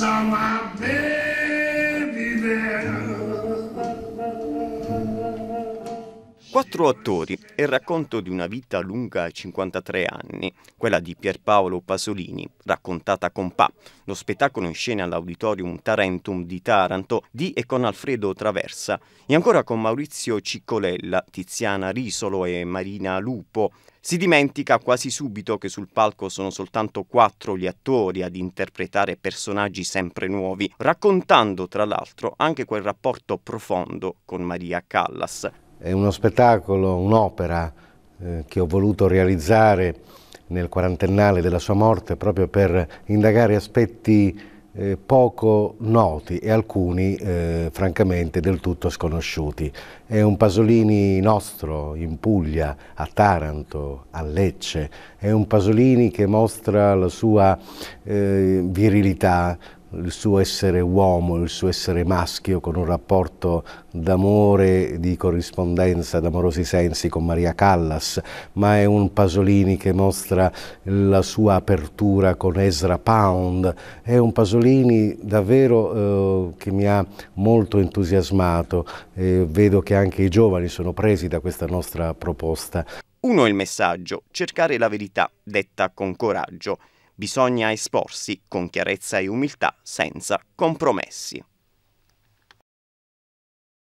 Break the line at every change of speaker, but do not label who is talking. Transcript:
Some are Quattro attori e il racconto di una vita lunga 53 anni, quella di Pierpaolo Pasolini, raccontata con Pa, lo spettacolo in scena all'Auditorium Tarentum di Taranto di e con Alfredo Traversa, e ancora con Maurizio Ciccolella, Tiziana Risolo e Marina Lupo. Si dimentica quasi subito che sul palco sono soltanto quattro gli attori ad interpretare personaggi sempre nuovi, raccontando tra l'altro anche quel rapporto profondo con Maria Callas.
È uno spettacolo, un'opera eh, che ho voluto realizzare nel quarantennale della sua morte proprio per indagare aspetti eh, poco noti e alcuni eh, francamente del tutto sconosciuti. È un Pasolini nostro in Puglia, a Taranto, a Lecce, è un Pasolini che mostra la sua eh, virilità, il suo essere uomo, il suo essere maschio con un rapporto d'amore, di corrispondenza, d'amorosi sensi con Maria Callas, ma è un Pasolini che mostra la sua apertura con Ezra Pound, è un Pasolini davvero eh, che mi ha molto entusiasmato e vedo che anche i giovani sono presi da questa nostra proposta.
Uno è il messaggio, cercare la verità, detta con coraggio. Bisogna esporsi con chiarezza e umiltà, senza compromessi.